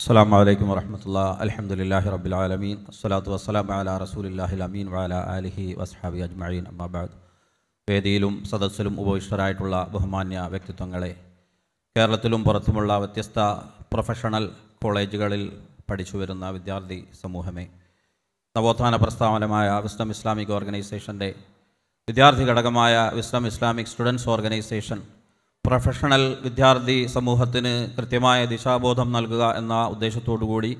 അസ്സാം വലൈക്കും വർഹമത്തുള്ള അലഹമുല്ലാഹി റബുലാലമീൻ അസ്സലാത്തു വസ്സലാം അല റസൂലില്ലാഹി അമീൻ വാല അലിഹി വസ്ഹാബി അജ്മീൻ അമ്മാബാദ് വേദിയിലും സദസ്സിലും ഉപവിഷ്ടരായിട്ടുള്ള ബഹുമാന്യ വ്യക്തിത്വങ്ങളെ കേരളത്തിലും പുറത്തുമുള്ള വ്യത്യസ്ത പ്രൊഫഷണൽ കോളേജുകളിൽ പഠിച്ചു വരുന്ന വിദ്യാർത്ഥി സമൂഹമേ നവോത്ഥാന പ്രസ്താവനമായ വിസ്ലം ഇസ്ലാമിക് ഓർഗനൈസേഷൻ്റെ വിദ്യാർത്ഥി ഘടകമായ വിസ്ലം ഇസ്ലാമിക് സ്റ്റുഡൻസ് ഓർഗനൈസേഷൻ പ്രൊഫഷണൽ വിദ്യാർത്ഥി സമൂഹത്തിന് കൃത്യമായ ദിശാബോധം നൽകുക എന്ന ഉദ്ദേശത്തോടുകൂടി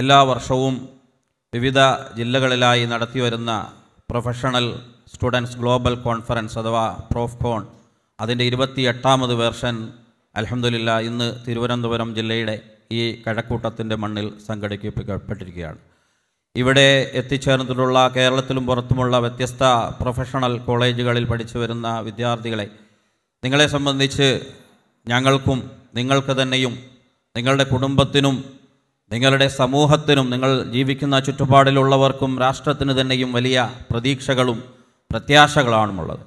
എല്ലാ വർഷവും വിവിധ ജില്ലകളിലായി വരുന്ന പ്രൊഫഷണൽ സ്റ്റുഡൻസ് ഗ്ലോബൽ കോൺഫറൻസ് അഥവാ പ്രോഫ്കോൺ അതിൻ്റെ ഇരുപത്തി എട്ടാമത് വേർഷൻ അലഹമില്ല ഇന്ന് തിരുവനന്തപുരം ജില്ലയുടെ ഈ കഴക്കൂട്ടത്തിൻ്റെ മണ്ണിൽ സംഘടിപ്പിക്കപ്പെട്ടിരിക്കുകയാണ് ഇവിടെ എത്തിച്ചേർന്നിട്ടുള്ള കേരളത്തിലും പുറത്തുമുള്ള വ്യത്യസ്ത പ്രൊഫഷണൽ കോളേജുകളിൽ പഠിച്ചു വരുന്ന വിദ്യാർത്ഥികളെ നിങ്ങളെ സംബന്ധിച്ച് ഞങ്ങൾക്കും നിങ്ങൾക്ക് തന്നെയും നിങ്ങളുടെ കുടുംബത്തിനും നിങ്ങളുടെ സമൂഹത്തിനും നിങ്ങൾ ജീവിക്കുന്ന ചുറ്റുപാടിലുള്ളവർക്കും രാഷ്ട്രത്തിന് തന്നെയും വലിയ പ്രതീക്ഷകളും പ്രത്യാശകളാണുമുള്ളത്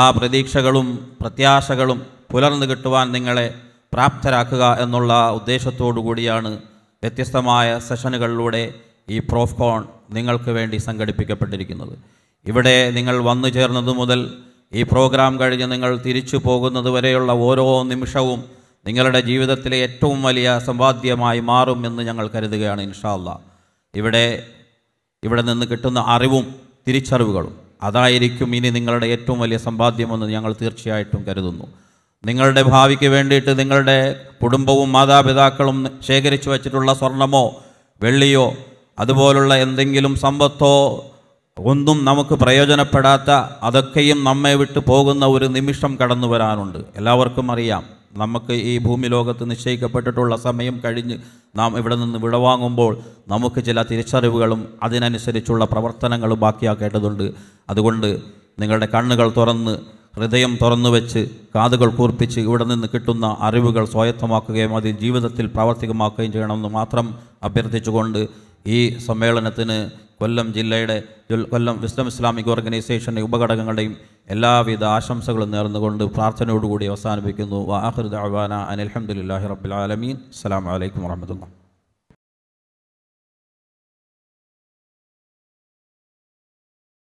ആ പ്രതീക്ഷകളും പ്രത്യാശകളും പുലർന്നു കിട്ടുവാൻ നിങ്ങളെ പ്രാപ്തരാക്കുക എന്നുള്ള ഉദ്ദേശത്തോടു കൂടിയാണ് വ്യത്യസ്തമായ സെഷനുകളിലൂടെ ഈ പ്രോഫ്കോൺ നിങ്ങൾക്ക് വേണ്ടി സംഘടിപ്പിക്കപ്പെട്ടിരിക്കുന്നത് ഇവിടെ നിങ്ങൾ വന്നു ചേർന്നത് മുതൽ ഈ പ്രോഗ്രാം കഴിഞ്ഞ് നിങ്ങൾ തിരിച്ചു പോകുന്നത് വരെയുള്ള ഓരോ നിമിഷവും നിങ്ങളുടെ ജീവിതത്തിലെ ഏറ്റവും വലിയ സമ്പാദ്യമായി മാറും എന്ന് ഞങ്ങൾ കരുതുകയാണ് ഇൻഷാല്ല ഇവിടെ ഇവിടെ നിന്ന് കിട്ടുന്ന അറിവും തിരിച്ചറിവുകളും അതായിരിക്കും ഇനി നിങ്ങളുടെ ഏറ്റവും വലിയ സമ്പാദ്യമെന്ന് ഞങ്ങൾ തീർച്ചയായിട്ടും കരുതുന്നു നിങ്ങളുടെ ഭാവിക്ക് വേണ്ടിയിട്ട് നിങ്ങളുടെ കുടുംബവും മാതാപിതാക്കളും ശേഖരിച്ചു വച്ചിട്ടുള്ള സ്വർണമോ വെള്ളിയോ അതുപോലുള്ള എന്തെങ്കിലും സമ്പത്തോ ഒന്നും നമുക്ക് പ്രയോജനപ്പെടാത്ത അതൊക്കെയും നമ്മെ വിട്ട് പോകുന്ന ഒരു നിമിഷം കടന്നു വരാനുണ്ട് എല്ലാവർക്കും അറിയാം നമുക്ക് ഈ ഭൂമി ലോകത്ത് നിശ്ചയിക്കപ്പെട്ടിട്ടുള്ള സമയം കഴിഞ്ഞ് നാം ഇവിടെ നിന്ന് വിടവാങ്ങുമ്പോൾ നമുക്ക് ചില തിരിച്ചറിവുകളും അതിനനുസരിച്ചുള്ള പ്രവർത്തനങ്ങളും ബാക്കിയാക്കേണ്ടതുണ്ട് അതുകൊണ്ട് നിങ്ങളുടെ കണ്ണുകൾ തുറന്ന് ഹൃദയം തുറന്നു വെച്ച് കാതുകൾ കൂർപ്പിച്ച് ഇവിടെ നിന്ന് കിട്ടുന്ന അറിവുകൾ സ്വായത്തമാക്കുകയും അത് ജീവിതത്തിൽ പ്രാവർത്തികമാക്കുകയും ചെയ്യണമെന്ന് മാത്രം അഭ്യർത്ഥിച്ചുകൊണ്ട് ഈ സമ്മേളനത്തിന് കൊല്ലം ജില്ലയുടെ കൊല്ലം വിസ്ലം ഇസ്ലാമിക് ഓർഗനൈസേഷൻ്റെ ഉപഘടകങ്ങളുടെയും എല്ലാവിധ ആശംസകളും നേർന്നുകൊണ്ട് പ്രാർത്ഥനയോടുകൂടി അവസാനിപ്പിക്കുന്നു വാഹൃദ് അവാന റബ്ബിൽ ആലമീൻ അസ്സാം വലൈക്കും വർഹമത്തുള്ള